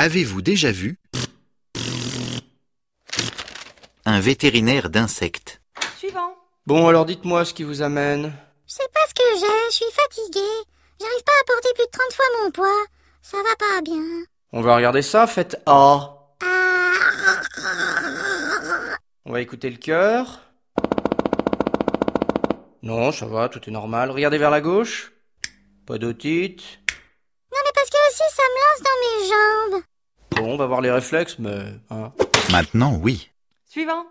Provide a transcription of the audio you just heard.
Avez-vous déjà vu un vétérinaire d'insectes Suivant. Bon, alors dites-moi ce qui vous amène. C'est pas ce que j'ai, je suis fatiguée. J'arrive pas à porter plus de 30 fois mon poids. Ça va pas bien. On va regarder ça, faites A. Ah. On va écouter le cœur. Non, ça va, tout est normal. Regardez vers la gauche. Pas d'otite. Non mais parce que si, ça me lance Bon, on va voir les réflexes, mais... Hein. Maintenant, oui. Suivant.